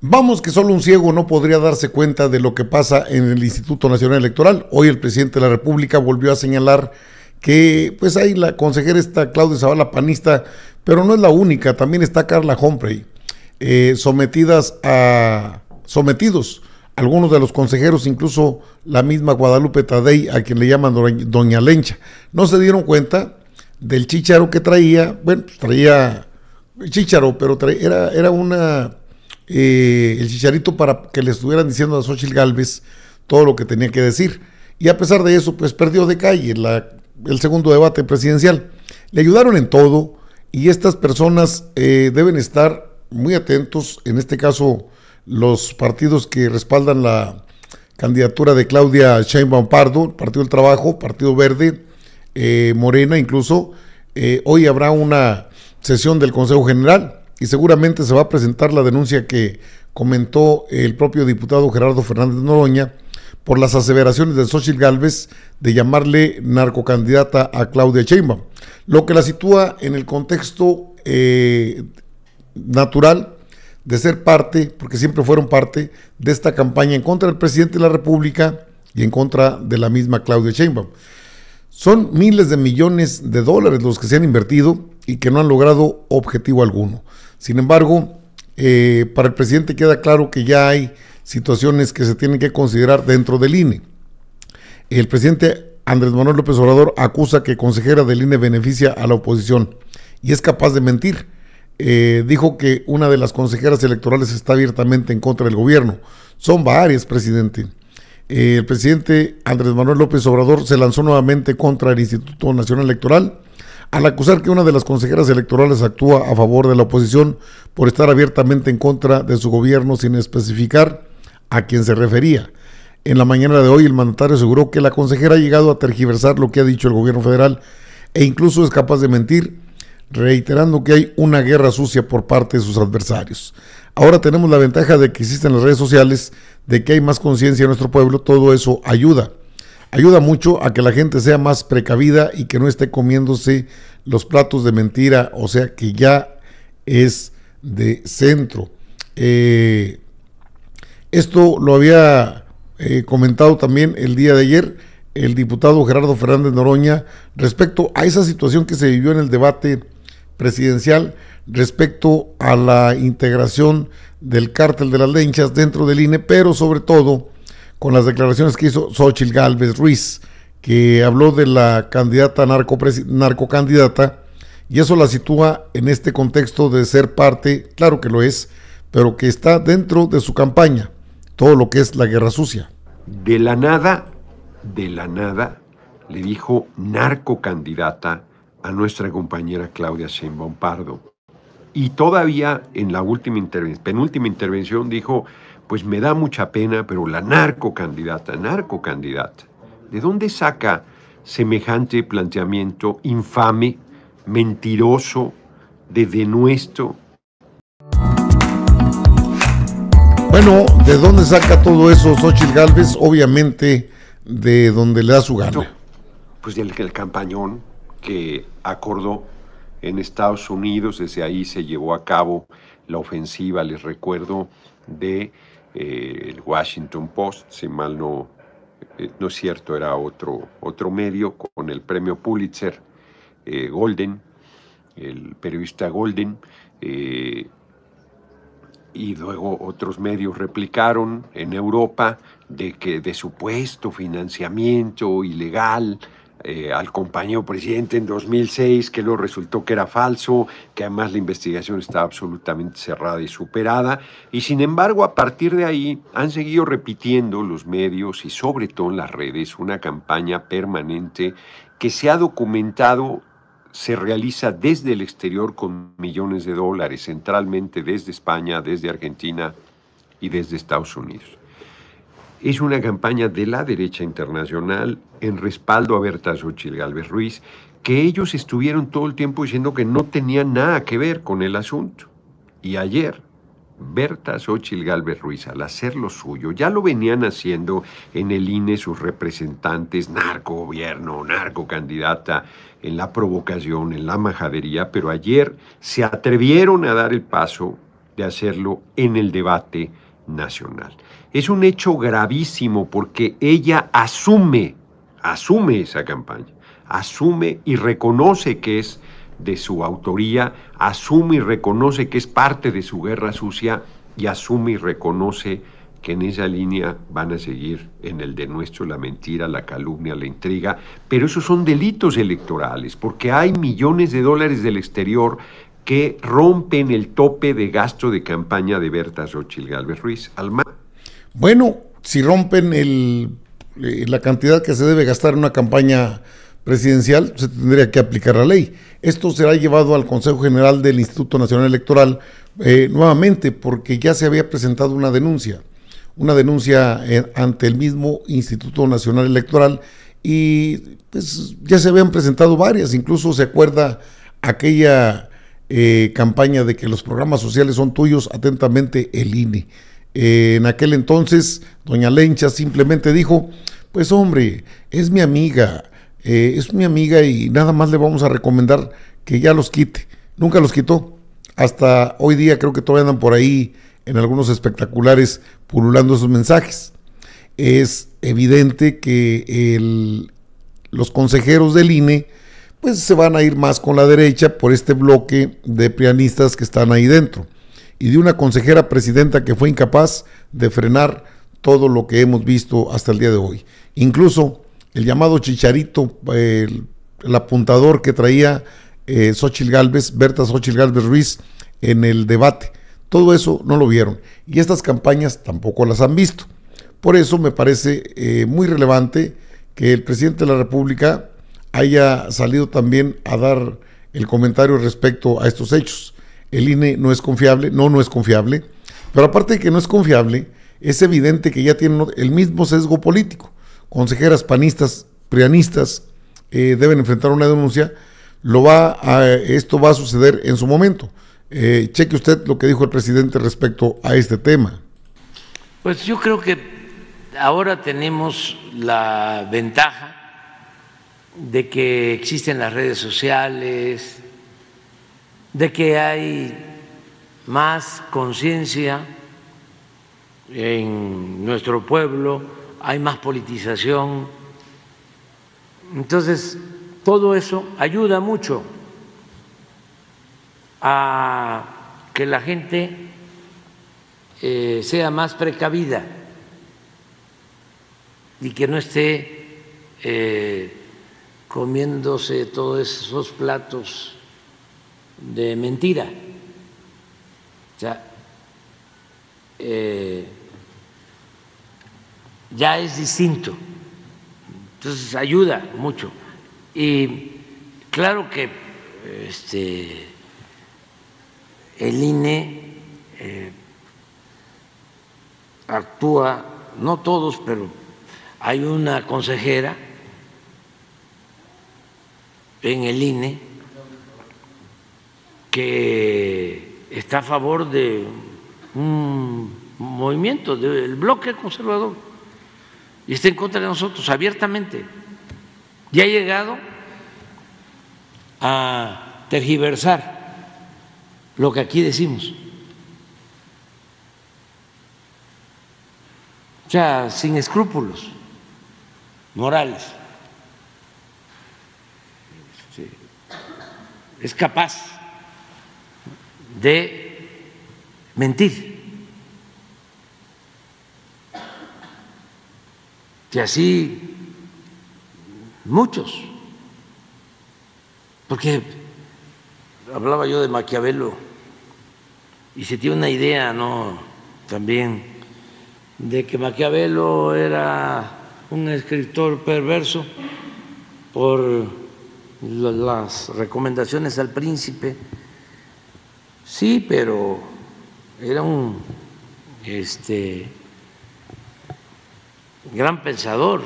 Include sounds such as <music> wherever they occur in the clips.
Vamos que solo un ciego no podría darse cuenta de lo que pasa en el Instituto Nacional Electoral. Hoy el presidente de la República volvió a señalar que pues ahí la consejera está Claudia Zavala Panista, pero no es la única, también está Carla Humphrey, eh, sometidas a, sometidos algunos de los consejeros, incluso la misma Guadalupe Tadei, a quien le llaman Doña Lencha, no se dieron cuenta del chicharo que traía, bueno, pues, traía chicharo, pero era, era una eh, el chicharito para que le estuvieran diciendo a Xochitl Galvez todo lo que tenía que decir. Y a pesar de eso, pues perdió de calle el segundo debate presidencial. Le ayudaron en todo y estas personas eh, deben estar muy atentos, en este caso los partidos que respaldan la candidatura de Claudia Sheinbaum Pardo, Partido del Trabajo, Partido Verde, eh, Morena incluso. hoy habrá una sesión del Consejo General y seguramente se va a presentar la denuncia que comentó el propio diputado Gerardo Fernández Noroña por las aseveraciones de Xochitl Gálvez de llamarle narcocandidata a Claudia Sheinbaum, lo que la sitúa en el contexto eh, natural de ser parte, porque siempre fueron parte, de esta campaña en contra del presidente de la República y en contra de la misma Claudia Sheinbaum. Son miles de millones de dólares los que se han invertido y que no han logrado objetivo alguno. Sin embargo, eh, para el presidente queda claro que ya hay situaciones que se tienen que considerar dentro del INE. El presidente Andrés Manuel López Obrador acusa que consejera del INE beneficia a la oposición y es capaz de mentir. Eh, dijo que una de las consejeras electorales está abiertamente en contra del gobierno. Son varias, presidente. Eh, el presidente Andrés Manuel López Obrador se lanzó nuevamente contra el Instituto Nacional Electoral al acusar que una de las consejeras electorales actúa a favor de la oposición por estar abiertamente en contra de su gobierno sin especificar a quién se refería. En la mañana de hoy el mandatario aseguró que la consejera ha llegado a tergiversar lo que ha dicho el gobierno federal e incluso es capaz de mentir, reiterando que hay una guerra sucia por parte de sus adversarios. Ahora tenemos la ventaja de que existen las redes sociales, de que hay más conciencia en nuestro pueblo, todo eso ayuda ayuda mucho a que la gente sea más precavida y que no esté comiéndose los platos de mentira, o sea que ya es de centro. Eh, esto lo había eh, comentado también el día de ayer el diputado Gerardo Fernández Noroña respecto a esa situación que se vivió en el debate presidencial respecto a la integración del cártel de las lenchas dentro del INE, pero sobre todo con las declaraciones que hizo Xochil Gálvez Ruiz, que habló de la candidata narcocandidata, y eso la sitúa en este contexto de ser parte, claro que lo es, pero que está dentro de su campaña, todo lo que es la guerra sucia. De la nada, de la nada, le dijo narcocandidata a nuestra compañera Claudia Sheinbaum Pardo. Y todavía en la última intervención, penúltima intervención dijo, pues me da mucha pena, pero la narcocandidata, narcocandidata, ¿de dónde saca semejante planteamiento infame, mentiroso, de denuesto? Bueno, ¿de dónde saca todo eso Xochitl Galvez? Obviamente de donde le da su gana. Pues del el campañón que acordó en Estados Unidos, desde ahí se llevó a cabo la ofensiva, les recuerdo, de eh, el Washington Post, si mal no, eh, no es cierto, era otro, otro medio con el premio Pulitzer eh, Golden, el periodista Golden, y luego otros medios replicaron en Europa de que de supuesto financiamiento ilegal eh, al compañero presidente en 2006, que lo resultó que era falso, que además la investigación está absolutamente cerrada y superada. Y sin embargo, a partir de ahí han seguido repitiendo los medios y sobre todo en las redes una campaña permanente que se ha documentado se realiza desde el exterior con millones de dólares, centralmente desde España, desde Argentina y desde Estados Unidos. Es una campaña de la derecha internacional en respaldo a Berta Xochitl Galvez Ruiz, que ellos estuvieron todo el tiempo diciendo que no tenía nada que ver con el asunto. Y ayer, Berta Xochitl Galvez Ruiz, al hacer lo suyo, ya lo venían haciendo en el INE sus representantes, narco gobierno, narco candidata, en la provocación, en la majadería, pero ayer se atrevieron a dar el paso de hacerlo en el debate nacional. Es un hecho gravísimo porque ella asume, asume esa campaña, asume y reconoce que es de su autoría, asume y reconoce que es parte de su guerra sucia y asume y reconoce que en esa línea van a seguir en el de nuestro la mentira, la calumnia, la intriga, pero esos son delitos electorales, porque hay millones de dólares del exterior que rompen el tope de gasto de campaña de Berta Xochitl Galvez Ruiz. Alma. Bueno, si rompen el, eh, la cantidad que se debe gastar en una campaña presidencial, se tendría que aplicar la ley. Esto será llevado al Consejo General del Instituto Nacional Electoral eh, nuevamente porque ya se había presentado una denuncia, una denuncia eh, ante el mismo Instituto Nacional Electoral y pues ya se habían presentado varias, incluso se acuerda aquella eh, campaña de que los programas sociales son tuyos, atentamente el INE. Eh, en aquel entonces, doña Lencha simplemente dijo, pues hombre, es mi amiga, eh, es mi amiga y nada más le vamos a recomendar que ya los quite. Nunca los quitó. Hasta hoy día creo que todavía andan por ahí en algunos espectaculares pululando esos mensajes. Es evidente que los consejeros del INE pues se van a ir más con la derecha por este bloque de pianistas que están ahí dentro y de una consejera presidenta que fue incapaz de frenar todo lo que hemos visto hasta el día de hoy. Incluso el llamado chicharito, el, apuntador que traía eh, Galvez, Berta Xochil Galvez Ruiz en el debate. Todo eso no lo vieron y estas campañas tampoco las han visto. Por eso me parece eh, muy relevante que el presidente de la República haya salido también a dar el comentario respecto a estos hechos. El INE no es confiable, no, no es confiable, pero aparte de que no es confiable, es evidente que ya tienen el mismo sesgo político. Consejeras panistas, prianistas, eh, deben enfrentar una denuncia. Lo va esto va a suceder en su momento. Eh, cheque usted lo que dijo el presidente respecto a este tema. Pues yo creo que ahora tenemos la ventaja de que existen las redes sociales, de que hay más conciencia en nuestro pueblo, hay más politización. Entonces, todo eso ayuda mucho a que la gente eh, sea más precavida y que no esté eh, comiéndose todos esos platos de mentira. Eh, ya es distinto. Entonces ayuda mucho. Y claro que este, el INE eh, actúa, no todos, pero hay una consejera en el INE que está a favor de un movimiento del bloque conservador y está en contra de nosotros abiertamente. Y ha llegado a tergiversar lo que aquí decimos. O sea, sin escrúpulos morales. es capaz de mentir. Y así muchos, porque hablaba yo de Maquiavelo y se tiene una idea, ¿no? También de que Maquiavelo era un escritor perverso por las recomendaciones al príncipe. Sí, pero era un este, gran pensador.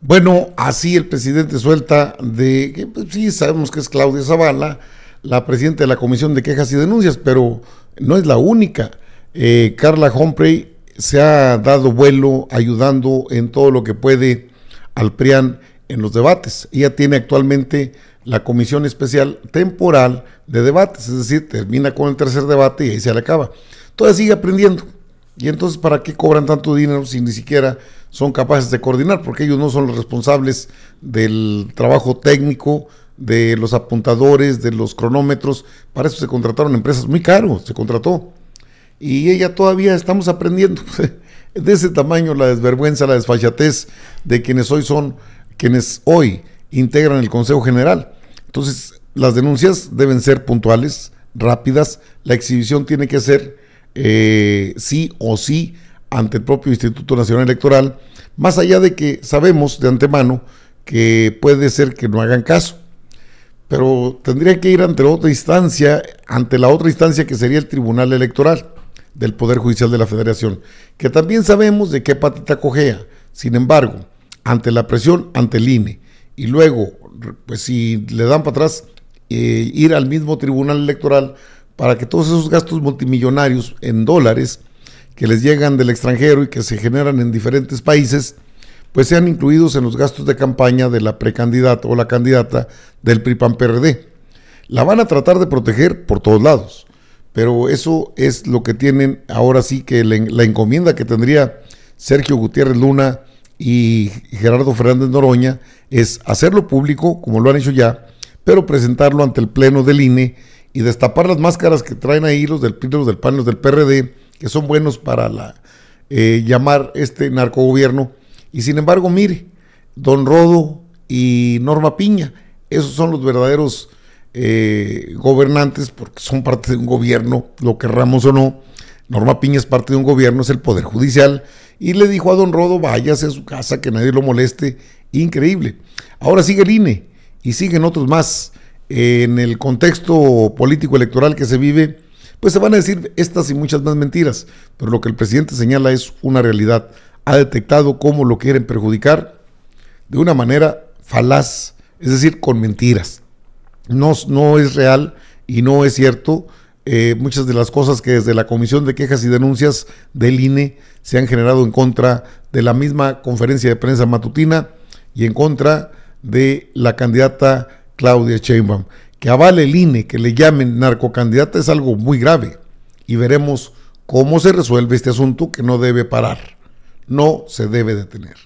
Bueno, así el presidente suelta de que pues, sí sabemos que es Claudia Zavala, la presidenta de la Comisión de Quejas y Denuncias, pero no es la única. Eh, Carla Humphrey se ha dado vuelo ayudando en todo lo que puede al PRIAN en los debates. Ella tiene actualmente la Comisión Especial Temporal de Debates, es decir, termina con el tercer debate y ahí se le acaba. Todavía sigue aprendiendo. Y entonces, ¿para qué cobran tanto dinero si ni siquiera son capaces de coordinar? Porque ellos no son los responsables del trabajo técnico, de los apuntadores, de los cronómetros. Para eso se contrataron empresas muy caro, se contrató. Y ella todavía estamos aprendiendo. <laughs> De ese tamaño la desvergüenza, la desfachatez de quienes hoy son quienes hoy integran el Consejo General. Entonces, las denuncias deben ser puntuales, rápidas, la exhibición tiene que ser eh, sí o sí ante el propio Instituto Nacional Electoral, más allá de que sabemos de antemano que puede ser que no hagan caso, pero tendría que ir ante otra instancia, ante la otra instancia que sería el Tribunal Electoral del Poder Judicial de la Federación, que también sabemos de qué patita cojea. Sin embargo, ante la presión, ante el INE. Y luego, pues si le dan para atrás, eh, ir al mismo tribunal electoral para que todos esos gastos multimillonarios en dólares que les llegan del extranjero y que se generan en diferentes países, pues sean incluidos en los gastos de campaña de la precandidata o la candidata del PRI-PAN-PRD. La van a tratar de proteger por todos lados, pero eso es lo que tienen ahora sí que la encomienda que tendría Sergio Gutiérrez Luna y Gerardo Fernández Noroña es hacerlo público, como lo han hecho ya, pero presentarlo ante el Pleno del INE y destapar las máscaras que traen ahí los del PRI, e, del PAN, del PRD, que son buenos para la, eh, llamar este narcogobierno. Y sin embargo, mire, Don Rodo y Norma Piña, esos son los verdaderos eh, gobernantes porque son parte de un gobierno, lo querramos o no. Norma Piña es parte de un gobierno, es el Poder Judicial, y le dijo a don Rodo, váyase a su casa, que nadie lo moleste. Increíble. Ahora sigue el INE y siguen otros más. En el contexto político electoral que se vive, pues se van a decir estas y muchas más mentiras, pero lo que el presidente señala es una realidad. Ha detectado cómo lo quieren perjudicar de una manera falaz, es decir, con mentiras. No, no es real y no es cierto eh, muchas de las cosas que desde la Comisión de Quejas y Denuncias del INE se han generado en contra de la misma conferencia de prensa matutina y en contra de la candidata Claudia Sheinbaum. Que avale el INE, que le llamen narcocandidata es algo muy grave y veremos cómo se resuelve este asunto que no debe parar, no se debe detener.